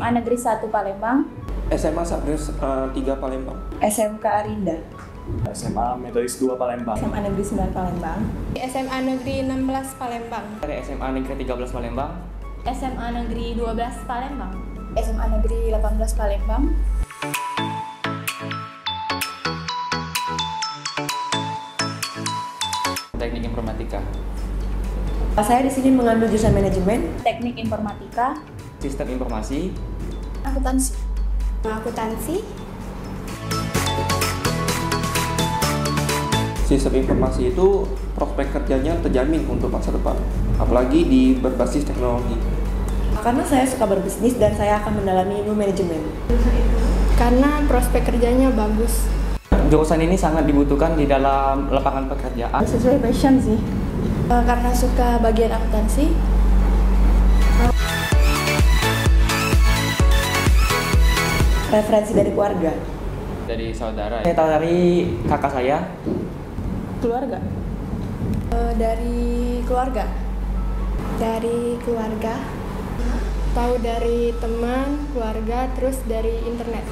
SMA Negeri 1 Palembang, SMA Sabres uh, eh, 3 Palembang, SMK Arinda, SMA Metodis 2 Palembang, SMA Negeri 9 Palembang, SMA Negeri 16 Palembang, SMA Negeri 13 Palembang, SMA Negeri 12 Palembang, SMA Negeri 18 Palembang. Teknik Informatika. Saya di sini mengambil jurusan manajemen, teknik informatika, sistem informasi, akuntansi? Akuntansi. Sistem informasi itu prospek kerjanya terjamin untuk masa depan, apalagi di berbasis teknologi. Karena saya suka berbisnis dan saya akan mendalami ilmu manajemen. Karena prospek kerjanya bagus. Jurusan ini sangat dibutuhkan di dalam lapangan pekerjaan. Sesuai passion sih. Eh, karena suka bagian akuntansi, referensi dari keluarga dari saudara ya? dari kakak saya keluarga uh, dari keluarga dari keluarga tahu dari teman keluarga terus dari internet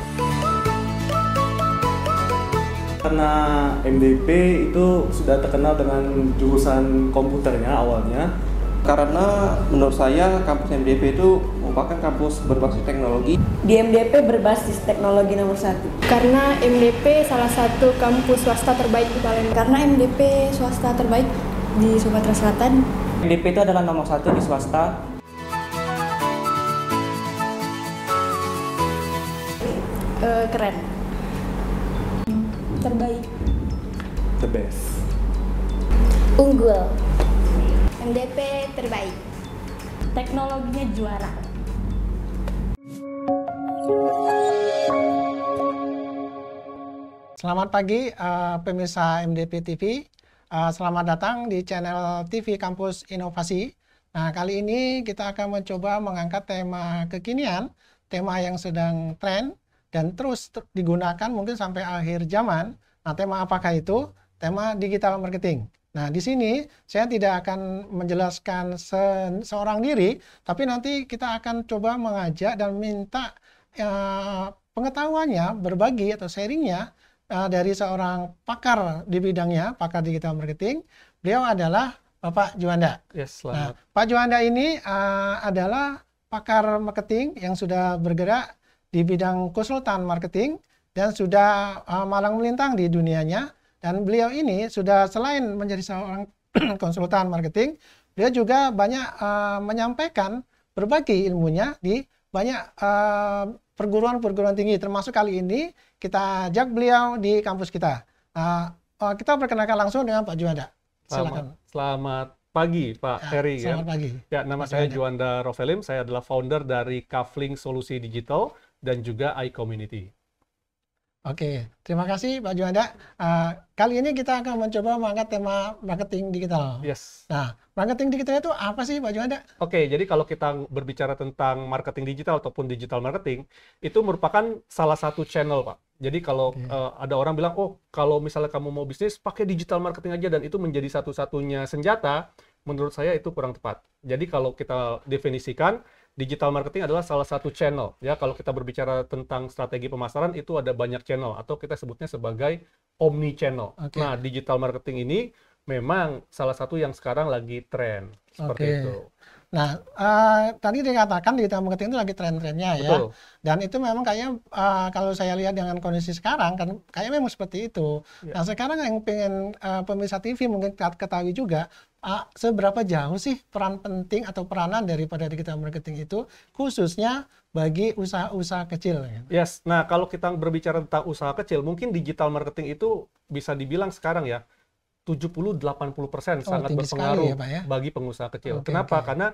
karena MDP itu sudah terkenal dengan jurusan komputernya awalnya karena menurut saya kampus MDP itu merupakan kampus berbasis teknologi di MDP berbasis teknologi nomor satu. Karena MDP salah satu kampus swasta terbaik di Palembang. Karena MDP swasta terbaik di Sumatera Selatan. MDP itu adalah nomor satu di swasta. Uh, keren. Terbaik. The best. Unggul. MDP terbaik teknologinya juara. Selamat pagi uh, pemirsa MDP TV. Uh, eh, selamat datang di channel TV Kampus Inovasi. Nah, kali ini kita akan mencoba mengangkat tema kekinian, tema yang sedang tren dan terus digunakan mungkin sampai akhir zaman. Nah, tema apakah itu? Tema digital marketing. Nah, di sini saya tidak akan menjelaskan se seorang diri, tapi nanti kita akan coba mengajak dan minta uh, pengetahuannya, berbagi atau sharingnya uh, dari seorang pakar di bidangnya, pakar digital marketing. Beliau adalah Bapak Juanda. Yes, nah, selamat. Nah, Pak Juanda ini uh, adalah pakar marketing yang sudah bergerak di bidang konsultan marketing dan sudah uh, malang melintang di dunianya. Dan beliau ini sudah selain menjadi seorang konsultan marketing, beliau juga banyak uh, menyampaikan berbagi ilmunya di banyak perguruan-perguruan uh, tinggi, termasuk kali ini kita ajak beliau di kampus kita. Uh, kita perkenalkan langsung dengan Pak Juanda. Silakan. Selamat, pagi Pak ya, Ferry. Ya. Selamat ya. pagi. Ya, nama Pak saya Juanda. Juanda Rovelim. Saya adalah founder dari Kavling Solusi Digital dan juga iCommunity. Oke, terima kasih Pak Juanda. Uh, kali ini kita akan mencoba mengangkat tema marketing digital. Yes. Nah, marketing digital itu apa sih Pak Juanda? Oke, jadi kalau kita berbicara tentang marketing digital ataupun digital marketing, itu merupakan salah satu channel, Pak. Jadi kalau okay. uh, eh, ada orang bilang, oh kalau misalnya kamu mau bisnis, pakai digital marketing aja dan itu menjadi satu-satunya senjata, menurut saya itu kurang tepat. Jadi kalau kita definisikan, digital marketing adalah salah satu channel ya kalau kita berbicara tentang strategi pemasaran itu ada banyak channel atau kita sebutnya sebagai omni channel. Okay. Nah, digital marketing ini memang salah satu yang sekarang lagi tren seperti okay. itu. Nah, uh, tadi dikatakan digital marketing itu lagi tren-trennya ya. Dan itu memang kayaknya uh, kalau saya lihat dengan kondisi sekarang kan kayaknya memang seperti itu. Yeah. Nah, sekarang yang pengen uh, pemirsa TV mungkin ketahui juga, uh, seberapa jauh sih peran penting atau peranan daripada digital marketing itu khususnya bagi usaha-usaha kecil? Ya? Yes, nah kalau kita berbicara tentang usaha kecil, mungkin digital marketing itu bisa dibilang sekarang ya 70-80 persen oh, sangat berpengaruh ya, Pak, ya? bagi pengusaha kecil. Okay, Kenapa? Okay. Karena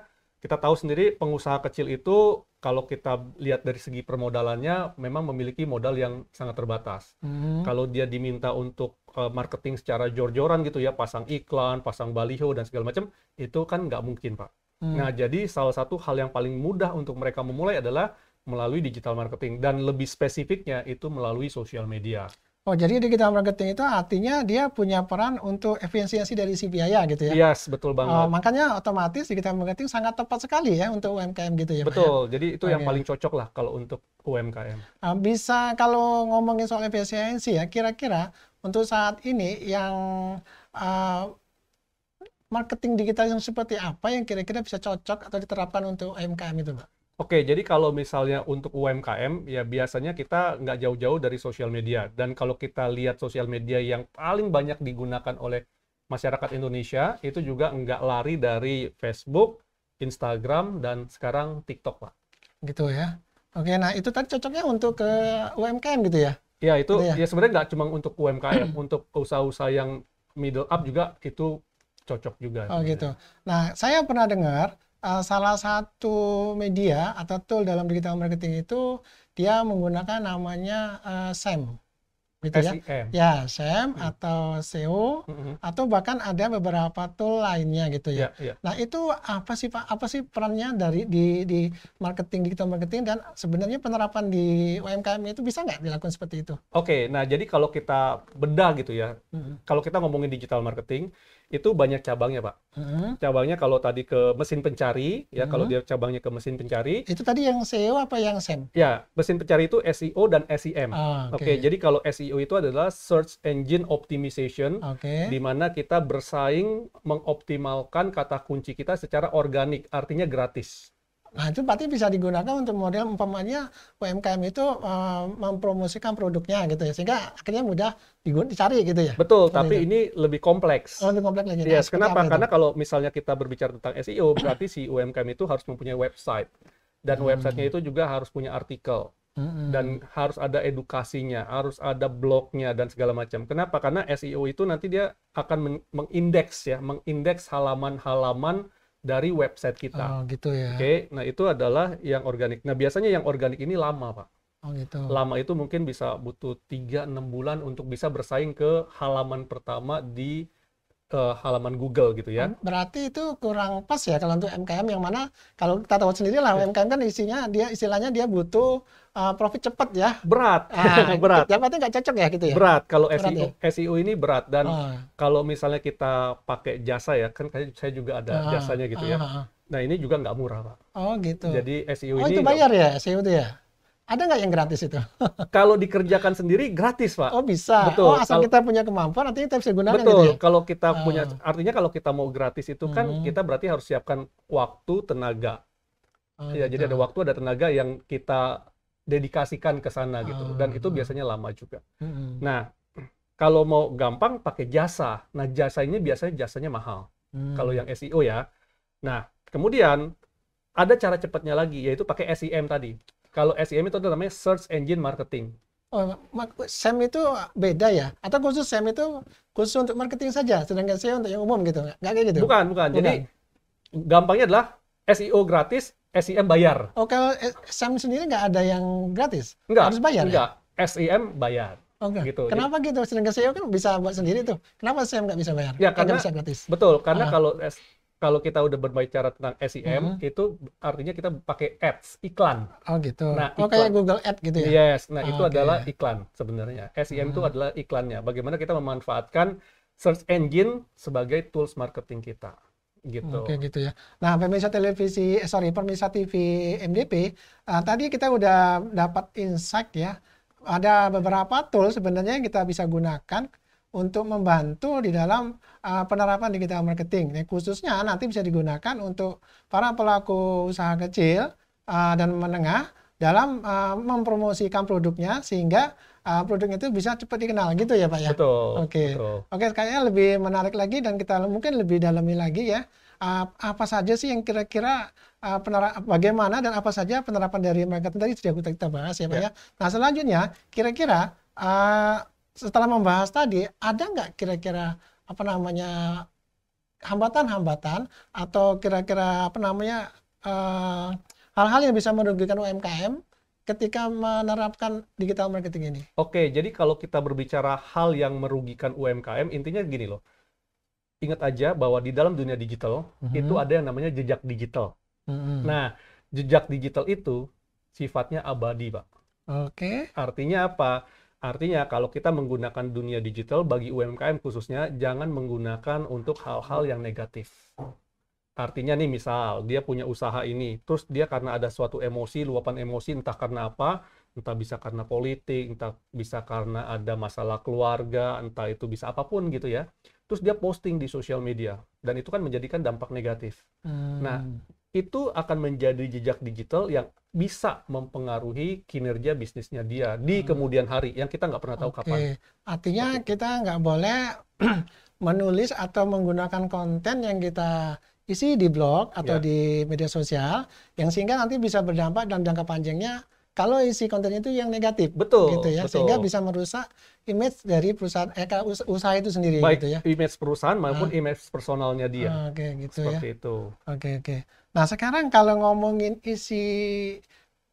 kita tahu sendiri pengusaha kecil itu kalau kita lihat dari segi permodalannya memang memiliki modal yang sangat terbatas. Mm. Kalau dia diminta untuk uh, marketing secara jor-joran gitu ya, pasang iklan, pasang baliho dan segala macam, itu kan nggak mungkin pak. Mm. Nah jadi salah satu hal yang paling mudah untuk mereka memulai adalah melalui digital marketing dan lebih spesifiknya itu melalui sosial media. Oh, jadi digital marketing itu artinya dia punya peran untuk efisiensi dari si biaya gitu ya? Yes, betul oh, banget. Oh, makanya otomatis digital marketing sangat tepat sekali ya untuk UMKM gitu ya? ya? Betul, Pak, jadi itu okay. Oh, yang iya. paling cocok lah kalau untuk UMKM. Ah, bisa kalau ngomongin soal efisiensi ya, kira-kira untuk saat ini yang uh, marketing digital yang seperti apa yang kira-kira bisa cocok atau diterapkan untuk UMKM itu, Pak? Oke, jadi kalau misalnya untuk UMKM, ya biasanya kita nggak jauh-jauh dari sosial media. Dan kalau kita lihat sosial media yang paling banyak digunakan oleh masyarakat Indonesia, itu juga nggak lari dari Facebook, Instagram, dan sekarang TikTok, Pak. Gitu ya. Oke, nah itu tadi cocoknya untuk ke UMKM gitu ya? Ya, itu gitu ya, ya sebenarnya nggak cuma untuk UMKM, untuk usaha-usaha yang middle up juga itu cocok juga. Oh gitu. sebenarnya. gitu. Nah, saya pernah dengar Eh, salah satu media atau tool dalam digital marketing itu dia menggunakan namanya uh, eh, SEM gitu ya. Ya, SEM hmm. atau SEO hmm, hmm. atau bahkan ada beberapa tool lainnya gitu ya. Yeah, yeah. Nah, itu apa sih Pak? Apa sih perannya dari di di marketing digital marketing dan sebenarnya penerapan di UMKM itu bisa nggak dilakukan seperti itu? Oke, okay, nah jadi kalau kita bedah gitu ya. Hmm. Kalau kita ngomongin digital marketing, itu banyak cabangnya pak. Hmm. Cabangnya kalau tadi ke mesin pencari ya hmm. kalau mm-hmm. dia cabangnya ke mesin pencari. Itu tadi yang SEO apa yang SEM? Ya mesin pencari itu SEO dan SEM. Ah, Oke okay. okay, jadi kalau SEO itu adalah search engine optimization, okay. di mana kita bersaing mengoptimalkan kata kunci kita secara organik, artinya gratis. Nah, itu berarti bisa digunakan untuk model umpamanya UMKM itu uh, mempromosikan produknya gitu ya. Sehingga akhirnya mudah dicari gitu ya. Betul, Seperti tapi itu. ini lebih kompleks. Oh, lebih kompleks lagi. Yes, nah, kenapa? Karena kalau misalnya kita berbicara tentang SEO, berarti si UMKM itu harus mempunyai website. Dan hmm. websitenya itu juga harus punya artikel. Hmm. Dan harus ada edukasinya, harus ada blognya dan segala macam. Kenapa? Karena SEO itu nanti dia akan mengindeks ya, mengindeks halaman-halaman dari website kita. Oh, gitu ya. Oke, okay? nah itu adalah yang organik. Nah, biasanya yang organik ini lama, Pak. Oh, gitu. Lama itu mungkin bisa butuh 3 6 bulan untuk bisa bersaing ke halaman pertama di ke halaman Google gitu ya. Hmm, berarti itu kurang pas ya kalau untuk MKM yang mana kalau kita tahu sendiri lah MKM iya. kan isinya dia istilahnya dia butuh uh, profit cepat ya. Berat. Nah, berat. berarti nggak cocok ya gitu ya. Berat kalau berat SEO ya? SEO ini berat dan oh. kalau misalnya kita pakai jasa ya kan saya juga ada oh. jasanya gitu oh. ya. Ah, nah ini juga nggak murah pak. Oh gitu. Jadi SEO oh, ini. Oh itu bayar gak... ya SEO itu ya. Ada nggak yang gratis itu? kalau dikerjakan sendiri gratis, Pak. Oh, bisa. Betul. Oh, asal kalo... kita punya kemampuan artinya kita bisa gunakan gitu Betul. Gitu ya? Kalau kita oh. punya artinya kalau kita mau gratis itu kan hmm. kita berarti harus siapkan waktu, tenaga. Oh, ya, jadi ada waktu, ada tenaga yang kita dedikasikan ke sana gitu. oh. gitu. Dan itu biasanya lama juga. Hmm. Nah, kalau mau gampang pakai jasa. Nah, jasa ini biasanya jasanya mahal. Hmm. Kalau yang SEO ya. Nah, kemudian ada cara cepatnya lagi yaitu pakai SEM tadi. Kalau SEM itu namanya Search Engine Marketing. Oh, SEM itu beda ya? Atau khusus SEM itu khusus untuk marketing saja, sedangkan SEO untuk yang umum gitu? Nggak kayak gitu? Bukan, bukan. bukan. Jadi gampangnya adalah SEO gratis, SEM bayar. Oh, kalau SEM sendiri nggak ada yang gratis? Nggak. Harus bayar enggak. Ya? SEM bayar. Oke. gitu. Kenapa gitu? Sedangkan SEO kan bisa buat sendiri tuh. Kenapa SEM nggak bisa bayar? Ya, karena, bisa gratis. Betul, karena uh kalau kalau kita udah berbicara tentang SEM, hmm. itu artinya kita pakai ads, iklan. Oh gitu. Nah, iklan. Oh kayak Google Ads gitu ya? Yes. Nah, oh, itu okay. adalah iklan sebenarnya. SEM hmm. itu mm-hmm. adalah iklannya. Bagaimana kita memanfaatkan search engine sebagai tools marketing kita gitu. Oke gitu ya. Nah pemirsa televisi, eh, sorry pemirsa TV MDP, uh, eh, tadi kita udah dapat insight ya. Ada beberapa tool sebenarnya yang kita bisa gunakan untuk membantu di dalam uh, penerapan digital marketing. Nah, khususnya nanti bisa digunakan untuk para pelaku usaha kecil uh, dan menengah dalam uh, mempromosikan produknya sehingga uh, produknya itu bisa cepat dikenal gitu ya Pak ya. Betul. Oke. Okay. Oke, okay, kayaknya lebih menarik lagi dan kita mungkin lebih dalami lagi ya. Uh, apa saja sih yang kira-kira uh, bagaimana dan apa saja penerapan dari marketing tadi sudah kita, bahas ya Pak ya. ya. Nah, selanjutnya kira-kira uh, setelah membahas tadi ada nggak kira-kira apa namanya hambatan-hambatan atau kira-kira apa namanya eh, hal-hal uh, yang bisa merugikan UMKM ketika menerapkan digital marketing ini? Oke, jadi kalau kita berbicara hal yang merugikan UMKM, intinya gini loh. Ingat aja bahwa di dalam dunia digital mm -hmm. itu ada yang namanya jejak digital. Mm -hmm. Nah, jejak digital itu sifatnya abadi, Pak. Oke. Okay. Artinya apa? Artinya kalau kita menggunakan dunia digital bagi UMKM khususnya jangan menggunakan untuk hal-hal yang negatif. Artinya nih misal dia punya usaha ini, terus dia karena ada suatu emosi, luapan emosi entah karena apa, entah bisa karena politik, entah bisa karena ada masalah keluarga, entah itu bisa apapun gitu ya. Terus dia posting di sosial media dan itu kan menjadikan dampak negatif. Nah, hmm. Nah, itu akan menjadi jejak digital yang bisa mempengaruhi kinerja bisnisnya dia di hmm. kemudian hari yang kita nggak pernah tahu okay. kapan. Artinya okay. Gitu. kita nggak boleh menulis atau menggunakan konten yang kita isi di blog atau yeah. di media sosial yang sehingga nanti bisa berdampak dalam jangka panjangnya kalau isi kontennya itu yang negatif. Betul. Gitu ya. Betul. Sehingga bisa merusak image dari perusahaan eh usaha itu sendiri Baik gitu ya. image perusahaan maupun ah. image personalnya dia. Ah, oke, okay, gitu ya. Seperti ya. itu. Oke, okay, oke. Okay. Nah, sekarang kalau ngomongin isi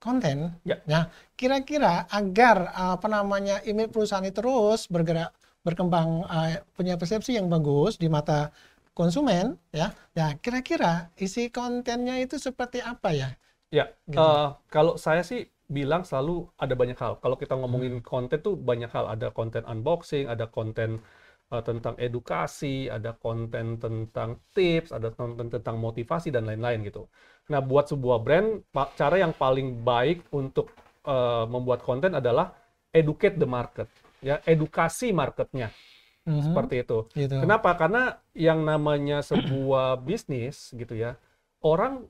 konten ya. ya kira-kira agar apa namanya image perusahaan itu terus bergerak berkembang uh, punya persepsi yang bagus di mata konsumen ya. ya, kira-kira isi kontennya itu seperti apa ya? Ya, gitu. uh, kalau saya sih bilang selalu ada banyak hal. Kalau kita ngomongin hmm. konten tuh banyak hal. Ada konten unboxing, ada konten uh, tentang edukasi, ada konten tentang tips, ada konten tentang motivasi dan lain-lain gitu. Nah, buat sebuah brand, cara yang paling baik untuk uh, membuat konten adalah educate the market, ya edukasi marketnya. -hmm. Seperti itu. Gitu. Kenapa? Karena yang namanya sebuah bisnis gitu ya, orang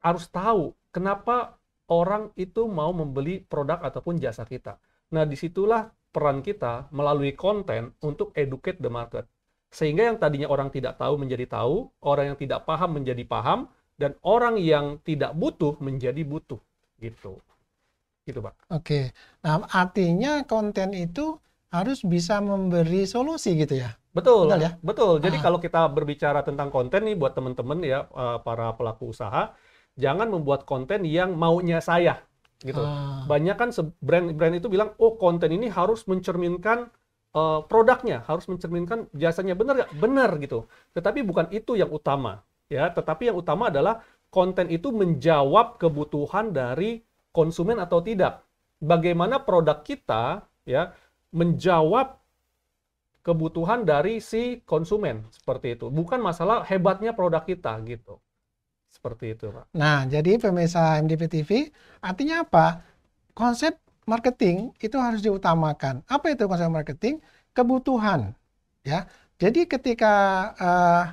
harus tahu kenapa orang itu mau membeli produk ataupun jasa kita. Nah, disitulah peran kita melalui konten untuk educate the market. Sehingga yang tadinya orang tidak tahu menjadi tahu, orang yang tidak paham menjadi paham, dan orang yang tidak butuh menjadi butuh. Gitu. Gitu, Pak. Oke. Nah, artinya konten itu harus bisa memberi solusi gitu ya. Betul. Betul ya? Betul. Jadi ah. kalau kita berbicara tentang konten nih buat teman-teman ya eh, para pelaku usaha, jangan membuat konten yang maunya saya gitu. Ah. Banyak kan brand-brand itu bilang, "Oh, konten ini harus mencerminkan uh, produknya, harus mencerminkan jasanya." Benar nggak? Benar gitu. Tetapi bukan itu yang utama, ya. Tetapi yang utama adalah konten itu menjawab kebutuhan dari konsumen atau tidak. Bagaimana produk kita ya menjawab kebutuhan dari si konsumen seperti itu. Bukan masalah hebatnya produk kita gitu. Seperti itu, Pak. Nah, jadi pemirsa MDP TV, artinya apa? Konsep marketing itu harus diutamakan. Apa itu konsep marketing? Kebutuhan, ya. Jadi ketika uh,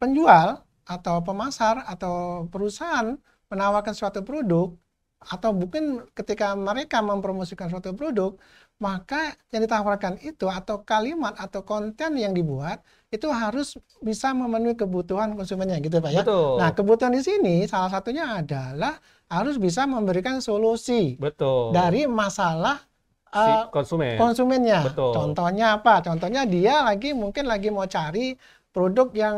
penjual atau pemasar atau perusahaan menawarkan suatu produk atau mungkin ketika mereka mempromosikan suatu produk, maka yang ditawarkan itu atau kalimat atau konten yang dibuat itu harus bisa memenuhi kebutuhan konsumennya gitu Pak ya. Betul. Nah, kebutuhan di sini salah satunya adalah harus bisa memberikan solusi Betul. dari masalah si eh, konsumen. konsumennya. Betul. Contohnya apa? Contohnya dia lagi mungkin lagi mau cari produk yang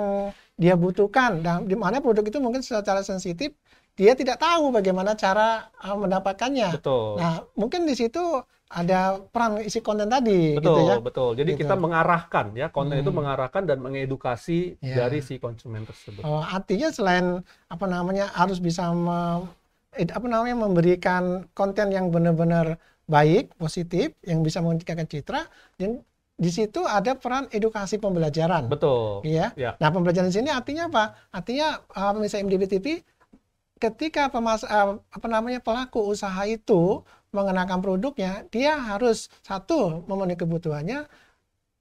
dia butuhkan dan di mana produk itu mungkin secara sensitif dia tidak tahu bagaimana cara eh, mendapatkannya. Betul. Nah, mungkin di situ ada peran isi konten tadi gitu betul gitu ya. betul jadi gitu. kita mengarahkan ya konten hmm. itu mengarahkan dan mengedukasi ya. dari si konsumen tersebut oh, artinya selain apa namanya harus bisa me, apa namanya memberikan konten yang benar-benar baik positif yang bisa menciptakan citra dan di situ ada peran edukasi pembelajaran betul iya ya. nah pembelajaran di sini artinya apa artinya pemirsa uh, MDB TV ketika pemas uh, apa namanya pelaku usaha itu mengenakan produknya, dia harus satu memenuhi kebutuhannya,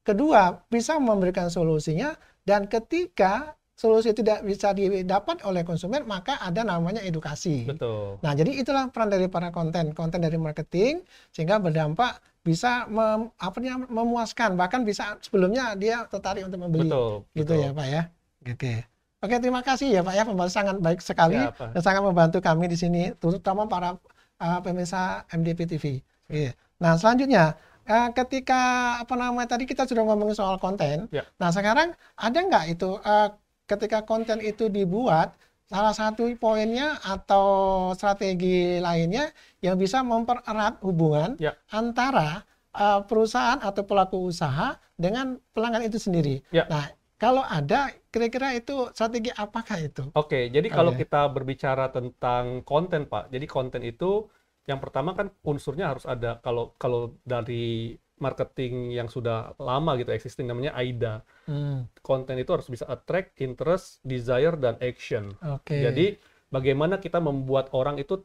kedua bisa memberikan solusinya, dan ketiga solusi tidak bisa didapat oleh konsumen maka ada namanya edukasi. Betul. Nah, jadi itulah peran dari para konten, konten dari marketing sehingga berdampak bisa mem, apa namanya memuaskan bahkan bisa sebelumnya dia tertarik untuk membeli. Betul. Gitu betul. ya, Pak ya. Oke. Okay. Oke, terima kasih ya Pak ya pembahasan sangat baik sekali ya, dan sangat membantu kami di sini terutama para uh, pemirsa MDP TV. Yeah. Nah selanjutnya uh, ketika apa namanya tadi kita sudah ngomongin soal konten. Yeah. Nah sekarang ada nggak itu uh, ketika konten itu dibuat salah satu poinnya atau strategi lainnya yang bisa mempererat hubungan yeah. antara uh, perusahaan atau pelaku usaha dengan pelanggan itu sendiri. Yeah. Nah kalau ada, kira-kira itu strategi apakah itu? Oke, jadi kalau okay. Oh, iya. kita berbicara tentang konten, Pak. Jadi konten itu yang pertama kan unsurnya harus ada. Kalau kalau dari marketing yang sudah lama gitu existing namanya AIDA. Hmm. Konten itu harus bisa attract, interest, desire dan action. Okay. Jadi bagaimana kita membuat orang itu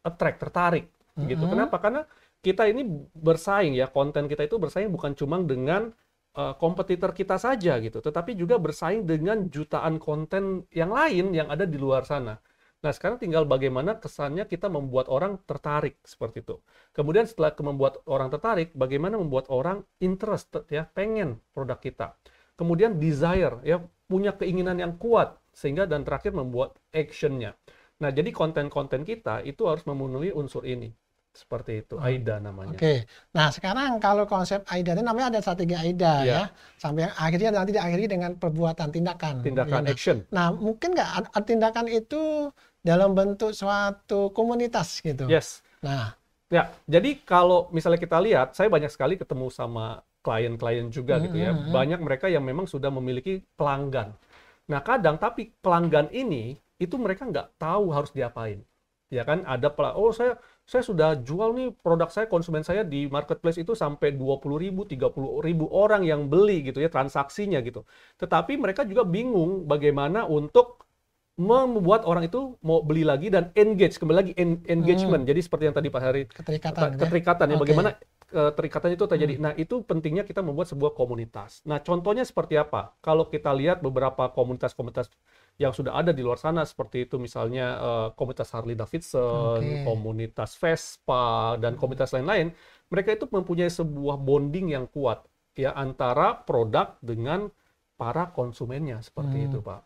attract, tertarik mm -hmm. gitu. Kenapa? Karena kita ini bersaing ya, konten kita itu bersaing bukan cuma dengan Eh, kompetitor kita saja gitu, tetapi juga bersaing dengan jutaan konten yang lain yang ada di luar sana. Nah, sekarang tinggal bagaimana kesannya kita membuat orang tertarik seperti itu. Kemudian setelah membuat orang tertarik, bagaimana membuat orang interest ya, pengen produk kita. Kemudian desire ya, punya keinginan yang kuat sehingga dan terakhir membuat actionnya. Nah, jadi konten-konten kita itu harus memenuhi unsur ini. Seperti itu, hmm. AIDA namanya. Oke. Okay. Nah, sekarang kalau konsep AIDA ini namanya ada strategi AIDA yeah. ya. Sampai yang akhirnya nanti diakhiri dengan perbuatan tindakan. Tindakan ya. action. Nah, mungkin nggak tindakan itu dalam bentuk suatu komunitas gitu. Yes. Nah, ya. Jadi kalau misalnya kita lihat, saya banyak sekali ketemu sama klien-klien juga hmm, gitu ya. Hmm, hmm. banyak mereka yang memang sudah memiliki pelanggan. Nah, kadang tapi pelanggan ini itu mereka nggak tahu harus diapain. Ya kan ada oh saya saya sudah jual nih produk saya, konsumen saya di marketplace itu sampai 20 ribu, 30 ribu orang yang beli gitu ya, transaksinya gitu. Tetapi mereka juga bingung bagaimana untuk membuat orang itu mau beli lagi dan engage, kembali lagi en engagement. Hmm. Jadi seperti yang tadi Pak Hari, keterikatan, ya? keterikatan ya. okay. Bagaimana keterikatan eh, itu terjadi. Hmm. Nah itu pentingnya kita membuat sebuah komunitas. Nah contohnya seperti apa? Kalau kita lihat beberapa komunitas-komunitas yang sudah ada di luar sana seperti itu misalnya uh, komunitas Harley Davidson, okay. komunitas Vespa dan komunitas lain-lain, mereka itu mempunyai sebuah bonding yang kuat ya antara produk dengan para konsumennya seperti hmm. itu, Pak.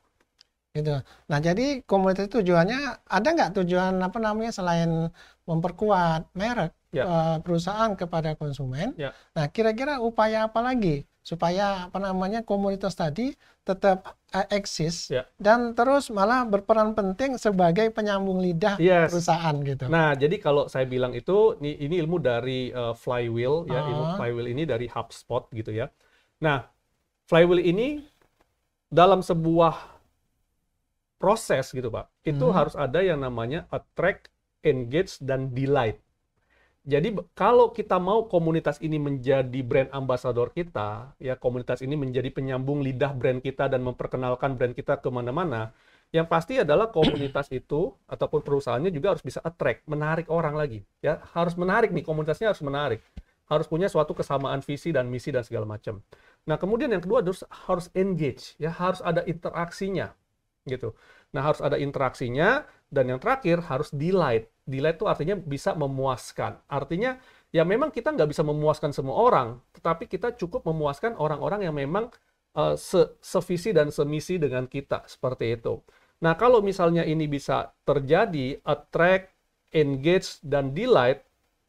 Itu. Nah, jadi komunitas itu tujuannya ada nggak tujuan apa namanya selain memperkuat merek ya. Eh, perusahaan kepada konsumen? Ya. Nah, kira-kira upaya apa lagi supaya apa namanya komunitas tadi tetap eh, eksis ya. dan terus malah berperan penting sebagai penyambung lidah yes. perusahaan gitu. Nah, jadi kalau saya bilang itu ini, ini ilmu dari uh, flywheel ya, ilmu ah. flywheel ini dari HubSpot gitu ya. Nah, flywheel ini dalam sebuah proses gitu, Pak. Itu hmm. harus ada yang namanya attract, engage dan delight. Jadi kalau kita mau komunitas ini menjadi brand ambassador kita, ya komunitas ini menjadi penyambung lidah brand kita dan memperkenalkan brand kita kemana-mana, yang pasti adalah komunitas itu ataupun perusahaannya juga harus bisa attract, menarik orang lagi. Ya harus menarik nih, komunitasnya harus menarik, harus punya suatu kesamaan visi dan misi dan segala macam. Nah kemudian yang kedua harus harus engage, ya harus ada interaksinya, gitu. Nah harus ada interaksinya dan yang terakhir harus delight. Delight itu artinya bisa memuaskan. Artinya ya memang kita nggak bisa memuaskan semua orang, tetapi kita cukup memuaskan orang-orang yang memang uh, se sevisi dan semisi dengan kita seperti itu. Nah kalau misalnya ini bisa terjadi, attract, engage, dan delight,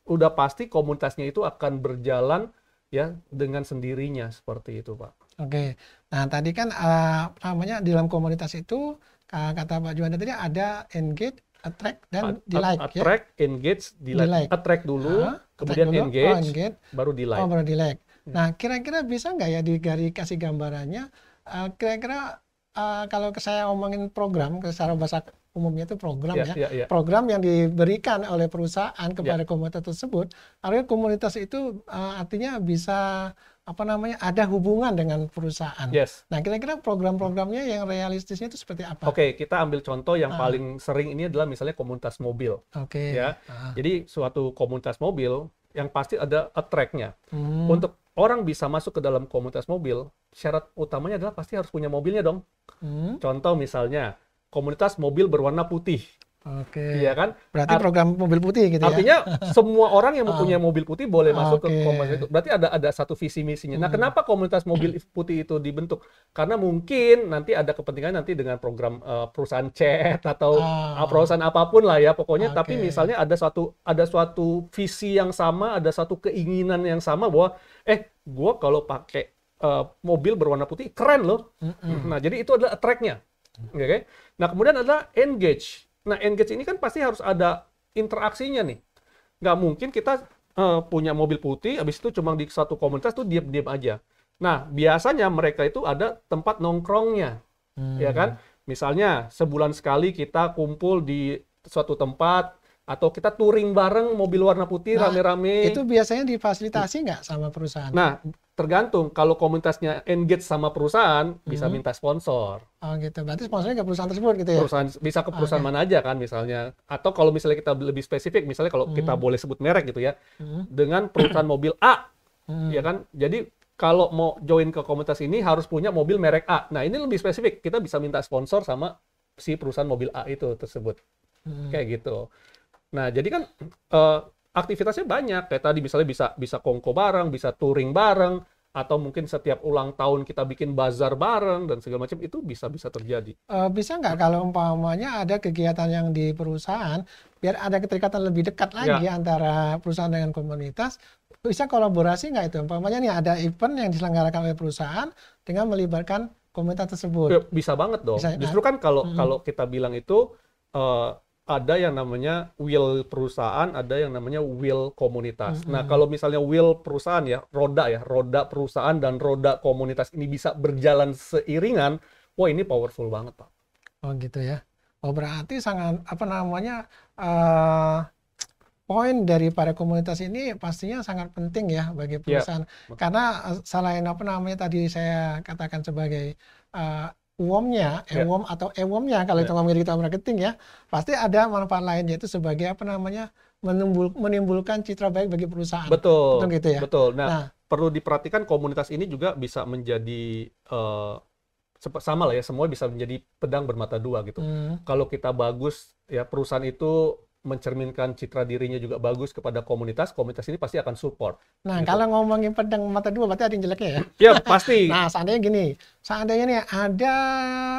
udah pasti komunitasnya itu akan berjalan ya dengan sendirinya seperti itu pak. Oke, nah tadi kan uh, namanya di dalam komunitas itu kata Pak Juanda tadi ada engage, attract dan di delight. Ya? Attract, ya? engage, delight. -like. Attract dulu, nah, kemudian dulu, engage, oh, engage, baru delight. Oh, baru delight. Hmm. Nah, kira-kira bisa nggak ya digari kasih gambarannya? Ah, kira-kira uh, uh, kalau saya omongin program secara bahasa umumnya itu program yeah, ya, yeah, yeah. Ya. program yang diberikan oleh perusahaan kepada yeah. komunitas tersebut, artinya komunitas itu uh, artinya bisa apa namanya ada hubungan dengan perusahaan. Yes. Nah, kira-kira program-programnya yang realistisnya itu seperti apa? Oke, okay, kita ambil contoh yang ah. paling sering ini adalah misalnya komunitas mobil. Oke. Okay. Ya. Ah. Jadi suatu komunitas mobil yang pasti ada attract Hmm. Untuk orang bisa masuk ke dalam komunitas mobil, syarat utamanya adalah pasti harus punya mobilnya dong. Hmm. Contoh misalnya komunitas mobil berwarna putih. Oke. Okay. Iya kan? Berarti Art program mobil putih gitu artinya ya. Artinya semua orang yang mempunyai ah. mobil putih boleh ah, masuk ke komunitas itu. Berarti ada ada satu visi misinya. Nah, hmm. kenapa komunitas mobil putih itu dibentuk? Karena mungkin nanti ada kepentingan nanti dengan program uh, perusahaan chat atau ah. perusahaan apapun lah ya pokoknya okay. tapi misalnya ada suatu ada suatu visi yang sama, ada satu keinginan yang sama bahwa eh gua kalau pakai uh, mobil berwarna putih keren loh. Mm -mm. Nah, jadi itu adalah tracknya. Gitu. Oke. Okay? Nah, kemudian ada engage. Nah, engage ini kan pasti harus ada interaksinya nih. Nggak mungkin kita uh, punya mobil putih, habis itu cuma di satu komunitas tuh diam-diam aja. Nah, biasanya mereka itu ada tempat nongkrongnya. Ya hmm. Ya kan? Misalnya, sebulan sekali kita kumpul di suatu tempat, atau kita touring bareng mobil warna putih nah, rame-rame. Nah, itu biasanya difasilitasi nggak sama perusahaan? Nah, tergantung kalau komunitasnya engage sama perusahaan hmm. bisa minta sponsor. Oh gitu. Berarti sponsornya ke perusahaan tersebut gitu ya? Perusahaan bisa ke ah, perusahaan okay. Ya. mana aja kan misalnya. Atau kalau misalnya kita lebih spesifik, misalnya kalau hmm. kita boleh sebut merek gitu ya, hmm. dengan perusahaan mobil A, hmm. ya kan. Jadi kalau mau join ke komunitas ini harus punya mobil merek A. Nah ini lebih spesifik. Kita bisa minta sponsor sama si perusahaan mobil A itu tersebut. Hmm. Kayak gitu. Nah, jadi kan uh, aktivitasnya banyak kayak tadi misalnya bisa bisa kongko bareng, bisa touring bareng, atau mungkin setiap ulang tahun kita bikin bazar bareng dan segala macam itu bisa bisa terjadi. Uh, bisa nggak kalau umpamanya ada kegiatan yang di perusahaan biar ada keterikatan lebih dekat ya. lagi ya. antara perusahaan dengan komunitas bisa kolaborasi nggak itu umpamanya nih ada event yang diselenggarakan oleh perusahaan dengan melibatkan komunitas tersebut. Bisa banget dong. Bisa, Justru ah. kan kalau hmm. kalau kita bilang itu eh, ada yang namanya will perusahaan, ada yang namanya will komunitas. Mm -hmm. Nah, mm-hmm. kalau misalnya will perusahaan ya, roda ya, roda perusahaan dan roda komunitas ini bisa berjalan seiringan, wah ini powerful banget, Pak. Oh, gitu ya. Oh, berarti sangat apa namanya uh, poin dari para komunitas ini pastinya sangat penting ya bagi ya. perusahaan yeah. karena eh, selain apa namanya tadi saya katakan sebagai uh, UOM-nya, yeah. Ya. EWOM atau ewom kalau yeah. kita ngomongin digital marketing ya, pasti ada manfaat lain yaitu sebagai apa namanya menimbul, menimbulkan citra baik bagi perusahaan. Betul. Betul gitu ya. Betul. Nah, nah, perlu diperhatikan komunitas ini juga bisa menjadi uh, sama lah ya, semua bisa menjadi pedang bermata dua gitu. Hmm. Kalau kita bagus ya perusahaan itu mencerminkan citra dirinya juga bagus kepada komunitas, komunitas ini pasti akan support. Nah, gitu. kalau ngomongin pedang mata dua berarti ada yang jeleknya ya? Iya, pasti. nah, seandainya gini, seandainya nih ada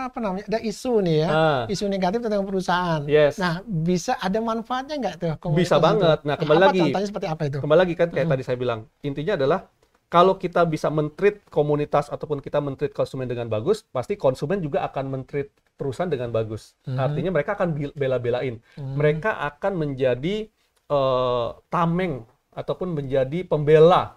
apa namanya? Ada isu nih ya, ah. isu negatif tentang perusahaan. Yes. Nah, bisa ada manfaatnya nggak tuh? Bisa banget. Itu? Nah, nah, kembali nah, apa lagi. Contohnya seperti apa itu? Kembali lagi kan kayak hmm. tadi saya bilang, intinya adalah kalau kita bisa mentreat komunitas ataupun kita mentreat konsumen dengan bagus, pasti konsumen juga akan mentreat perusahaan dengan bagus. -hmm. Artinya mereka akan bela-belain. -hmm. Mereka akan menjadi uh, tameng ataupun menjadi pembela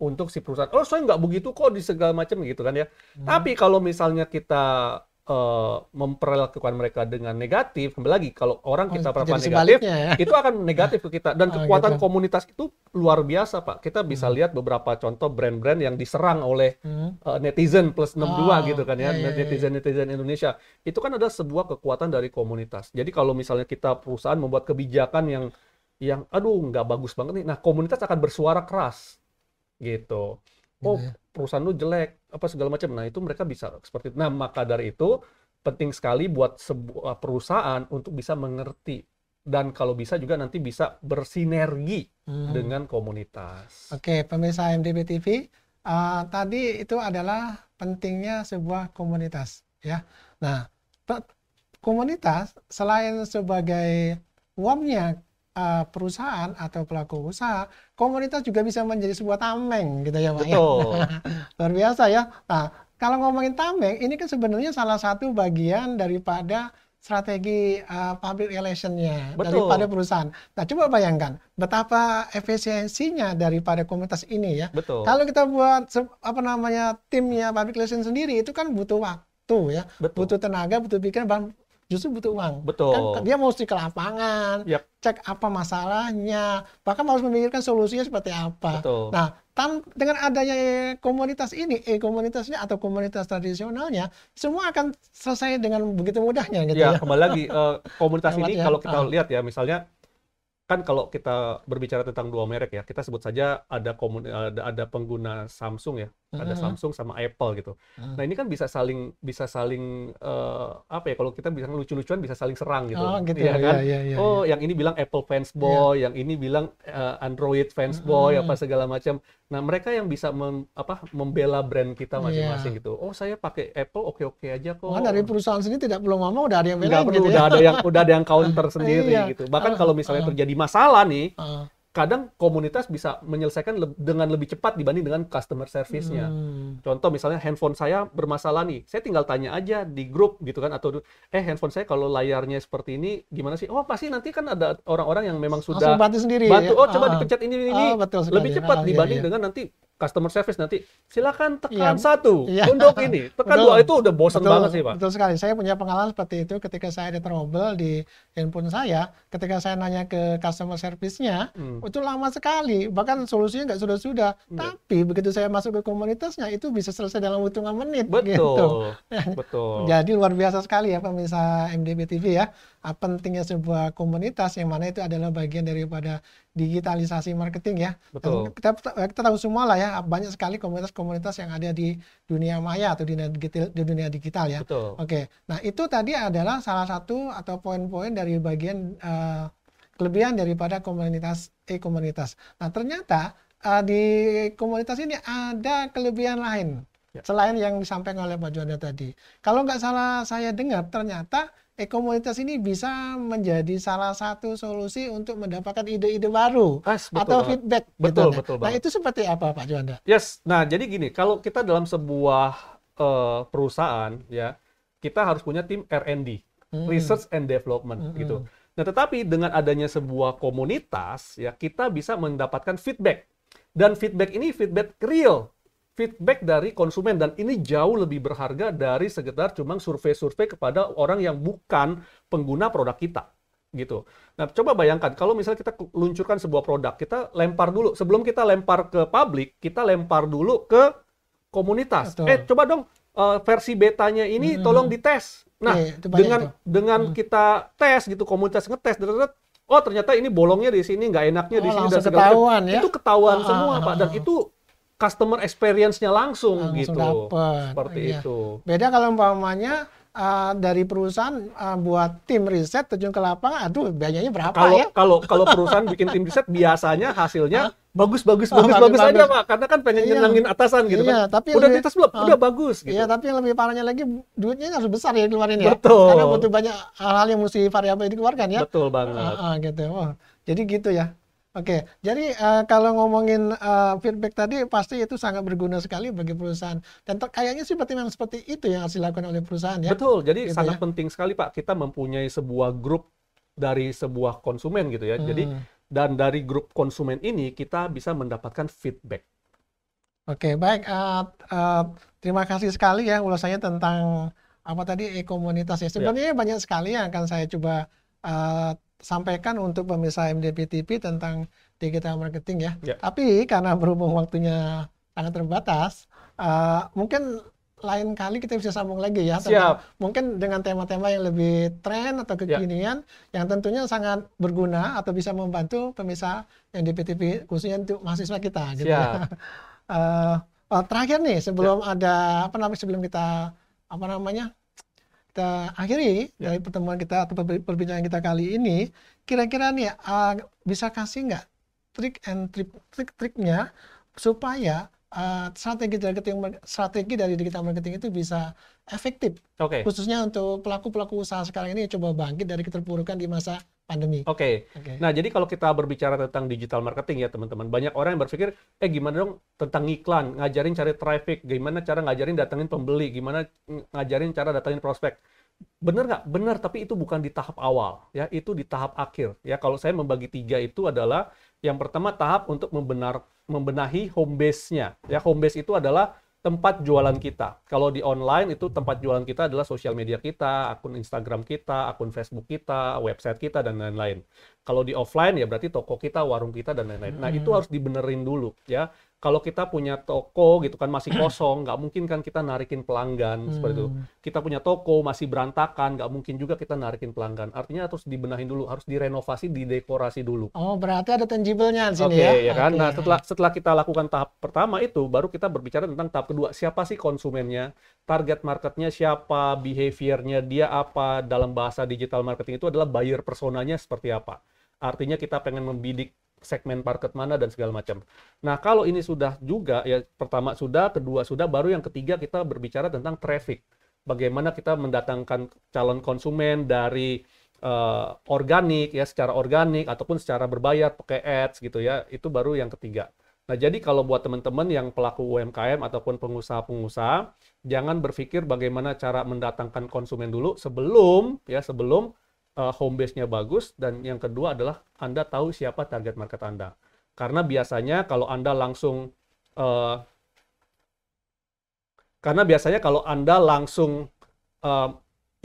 untuk si perusahaan. Oh, saya nggak begitu kok di segala macam gitu kan ya. -hmm. Tapi kalau misalnya kita uh, memperlakukan mereka dengan negatif, kembali lagi kalau orang kita oh, perlakukan negatif, ya. itu akan negatif ke kita. Dan oh, kekuatan gitu. komunitas itu luar biasa, Pak. Kita bisa hmm. lihat beberapa contoh brand-brand yang diserang oleh hmm. uh, netizen plus 62 oh, gitu kan ya, iya, iya, iya. netizen-netizen Indonesia. Itu kan ada sebuah kekuatan dari komunitas. Jadi kalau misalnya kita perusahaan membuat kebijakan yang yang aduh nggak bagus banget nih, nah komunitas akan bersuara keras gitu. gitu oh, ya perusahaan lu jelek apa segala macam nah itu mereka bisa seperti itu. nah maka dari itu penting sekali buat sebuah perusahaan untuk bisa mengerti dan kalau bisa juga nanti bisa bersinergi hmm. dengan komunitas. Oke, pemirsa MDB TV, uh, eh, tadi itu adalah pentingnya sebuah komunitas, ya. Nah, komunitas selain sebagai warmnya uh, perusahaan atau pelaku usaha, komunitas juga bisa menjadi sebuah tameng gitu ya Pak. Ya. Betul. Ya? Luar biasa ya. Nah, kalau ngomongin tameng, ini kan sebenarnya salah satu bagian daripada strategi uh, public relationnya daripada perusahaan. Nah, coba bayangkan betapa efisiensinya daripada komunitas ini ya. Betul. Kalau kita buat apa namanya timnya public relation sendiri itu kan butuh waktu ya, Betul. butuh tenaga, butuh pikiran, bang justru butuh uang. Kan Betul. Kan dia mesti ke lapangan, yep. cek apa masalahnya, bahkan harus memikirkan solusinya seperti apa. Betul. Nah, tam dengan adanya komunitas ini, e komunitasnya atau komunitas tradisionalnya, semua akan selesai dengan begitu mudahnya gitu ya. ya. kembali lagi uh, komunitas ini ya. kalau kita ah. lihat ya, misalnya kan kalau kita berbicara tentang dua merek ya, kita sebut saja ada komun, ada, ada pengguna Samsung ya, uh ada hmm. Samsung sama Apple gitu. uh Nah ini kan bisa saling bisa saling uh, apa ya kalau kita bisa lucu-lucuan bisa saling serang gitu. Oh gitu ya, ya kan. Ya, ya, ya, oh ya. yang ini bilang Apple fans boy, iya. yang ini bilang uh, Android fans boy uh hmm. apa segala macam. Nah, mereka yang bisa mem, apa, membela brand kita masing-masing yeah. gitu. Oh, saya pakai Apple oke-oke aja kok. Maka dari perusahaan sendiri tidak belum ngomong udah ada yang bela gitu. ya. udah ada yang udah ada yang counter sendiri iya. gitu. Bahkan uh, kalau misalnya uh, terjadi masalah nih, uh, kadang komunitas bisa menyelesaikan le dengan lebih cepat dibanding dengan customer service-nya. Hmm. Contoh misalnya handphone saya bermasalah nih, saya tinggal tanya aja di grup gitu kan atau eh handphone saya kalau layarnya seperti ini gimana sih? Oh pasti nanti kan ada orang-orang yang memang sudah bantu sendiri. Bantu, oh oh ah. coba ah. dipencet ini ini, ah, ini. lebih cepat ah, iya, dibanding iya. dengan nanti customer service nanti silakan tekan ya, satu ya. untuk ini tekan betul, dua itu udah bosan banget sih pak betul sekali saya punya pengalaman seperti itu ketika saya ada trouble di handphone saya ketika saya nanya ke customer Servicenya nya hmm. itu lama sekali bahkan solusinya nggak sudah sudah iya. hmm. tapi begitu saya masuk ke komunitasnya itu bisa selesai dalam hitungan menit gitu. betul gitu. betul jadi luar biasa sekali ya pemirsa MDB TV ya pentingnya sebuah komunitas yang mana itu adalah bagian daripada digitalisasi marketing ya. Betul. Dan kita, kita tahu semua lah ya banyak sekali komunitas-komunitas yang ada di dunia maya atau di dunia digital, di dunia digital ya. Betul. Oke. Nah itu tadi adalah salah satu atau poin-poin dari bagian uh, kelebihan daripada komunitas e-komunitas. Nah ternyata uh, di komunitas ini ada kelebihan lain ya. selain yang disampaikan oleh Pak Juanda tadi. Kalau nggak salah saya dengar ternyata Ekomunitas ini bisa menjadi salah satu solusi untuk mendapatkan ide-ide baru yes, betul, atau feedback. Betul, gitu. betul. Nah, nah itu seperti apa Pak Juanda? Yes. Nah, jadi gini, kalau kita dalam sebuah uh, perusahaan ya, kita harus punya tim R&D, hmm. research and development hmm. gitu. Nah, tetapi dengan adanya sebuah komunitas ya, kita bisa mendapatkan feedback. Dan feedback ini feedback real feedback dari konsumen dan ini jauh lebih berharga dari sekedar cuma survei-survei kepada orang yang bukan pengguna produk kita gitu. Nah, coba bayangkan kalau misalnya kita luncurkan sebuah produk, kita lempar dulu sebelum kita lempar ke publik, kita lempar dulu ke komunitas. Betul. Eh, coba dong uh, versi betanya ini -hmm. tolong dites. Nah, yeah, dengan itu. dengan mm. kita tes gitu komunitas ngetes, oh ternyata ini bolongnya di sini nggak enaknya oh, di sini dan segala ketahuan, ya? itu ketahuan ah, semua pak dan ah, ah. itu customer experience-nya langsung, langsung gitu. Dapet. Seperti iya. itu. Beda kalau umpamanya Uh, dari perusahaan uh, buat tim riset terjun ke lapangan, aduh biayanya berapa kalau, ya? Kalau kalau perusahaan bikin tim riset biasanya hasilnya bagus-bagus oh, bagus-bagus saja pak, karena kan pengen iya. nyenengin atasan gitu iya, kan. Tapi udah di atas belum? Uh, udah bagus. Gitu. Iya tapi yang lebih parahnya lagi duitnya harus besar ya keluarin ya. Betul. Karena butuh banyak hal-hal yang mesti variabel dikeluarkan ya. Betul banget. Uh, uh, gitu. Oh, jadi gitu ya. Oke, jadi uh, kalau ngomongin uh, feedback tadi pasti itu sangat berguna sekali bagi perusahaan. Dan kayaknya seperti memang seperti itu yang harus dilakukan oleh perusahaan ya. Betul, jadi gitu sangat ya. penting sekali Pak kita mempunyai sebuah grup dari sebuah konsumen gitu ya. Hmm. Jadi dan dari grup konsumen ini kita bisa mendapatkan feedback. Oke, baik. Uh, uh, terima kasih sekali ya ulasannya tentang apa tadi e-komunitas ya. ya. Sebenarnya ya. banyak sekali yang akan saya coba uh, sampaikan untuk pemirsa MDP tentang digital marketing ya. ya. Tapi karena berhubung waktunya sangat terbatas, uh, mungkin lain kali kita bisa sambung lagi ya. Siap. Mungkin dengan tema-tema yang lebih tren atau ya. kekinian ya. yang tentunya sangat berguna atau bisa membantu pemirsa MDP TV khususnya untuk mahasiswa kita gitu ya. uh, oh, terakhir nih sebelum ya. ada apa namanya sebelum kita apa namanya kita akhiri ya. dari pertemuan kita atau perbincangan kita kali ini, kira-kira nih uh, bisa kasih nggak trik and trik trik-triknya supaya uh, strategi dari marketing, strategi dari digital marketing itu bisa efektif. Okay. Khususnya untuk pelaku-pelaku usaha sekarang ini coba bangkit dari keterpurukan di masa pandemi. Oke. Okay. Okay. Nah, jadi kalau kita berbicara tentang digital marketing ya, teman-teman, banyak orang yang berpikir, eh gimana dong tentang iklan, ngajarin cari traffic, gimana cara ngajarin datangin pembeli, gimana ngajarin cara datangin prospek. Bener nggak? Bener, tapi itu bukan di tahap awal, ya. Itu di tahap akhir, ya. Kalau saya membagi tiga itu adalah yang pertama tahap untuk membenar membenahi home base-nya. Ya, home base itu adalah tempat jualan kita. Kalau di online itu tempat jualan kita adalah sosial media kita, akun Instagram kita, akun Facebook kita, website kita dan lain-lain. Kalau di offline ya berarti toko kita, warung kita dan lain-lain. Nah, itu harus dibenerin dulu ya kalau kita punya toko gitu kan masih kosong, nggak mungkin kan kita narikin pelanggan hmm. seperti itu. Hmm. Kita punya toko masih berantakan, nggak mungkin juga kita narikin pelanggan. Artinya harus dibenahin dulu, harus direnovasi, didekorasi dulu. Oh, berarti ada tangible-nya di sini okay, ya? Oke, ya iya kan. Okay. Nah, setelah setelah kita lakukan tahap pertama itu, baru kita berbicara tentang tahap kedua. Siapa sih konsumennya? Target marketnya siapa? Behaviornya dia apa? Dalam bahasa digital marketing itu adalah buyer personanya seperti apa? Artinya kita pengen membidik segmen market mana dan segala macam. Nah, kalau ini sudah juga ya pertama sudah, kedua sudah, baru yang ketiga kita berbicara tentang traffic. Bagaimana kita mendatangkan calon konsumen dari uh, organik ya secara organik ataupun secara berbayar pakai ads gitu ya. Itu baru yang ketiga. Nah, jadi kalau buat teman-teman yang pelaku UMKM ataupun pengusaha-pengusaha, jangan berpikir bagaimana cara mendatangkan konsumen dulu sebelum ya sebelum uh, home base-nya bagus dan yang kedua adalah Anda tahu siapa target market Anda. Karena biasanya kalau Anda langsung uh, karena biasanya kalau Anda langsung uh,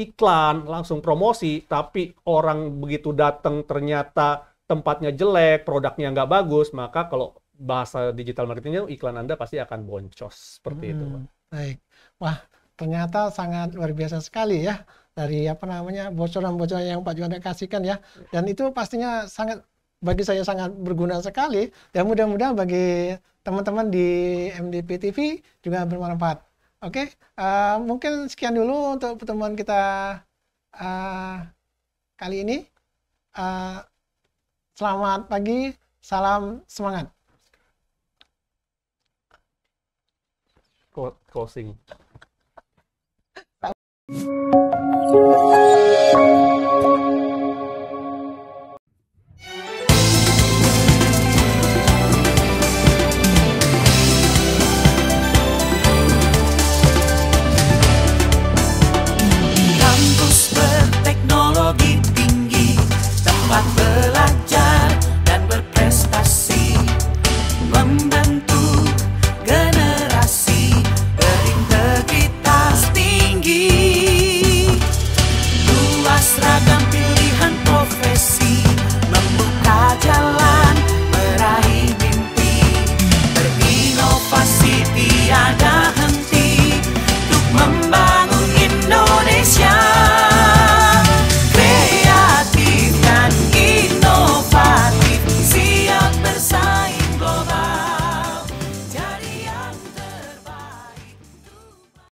iklan, langsung promosi, tapi orang begitu datang ternyata tempatnya jelek, produknya nggak bagus, maka kalau bahasa digital marketingnya iklan Anda pasti akan boncos seperti hmm, itu. Baik, wah ternyata sangat luar biasa sekali ya dari apa namanya bocoran-bocoran yang Pak Juanda kasihkan ya. Dan itu pastinya sangat bagi saya sangat berguna sekali dan mudah-mudahan bagi teman-teman di MDP TV juga bermanfaat. Oke, okay? uh, eh, mungkin sekian dulu untuk pertemuan kita uh, kali ini. Uh, selamat pagi, salam semangat. Closing.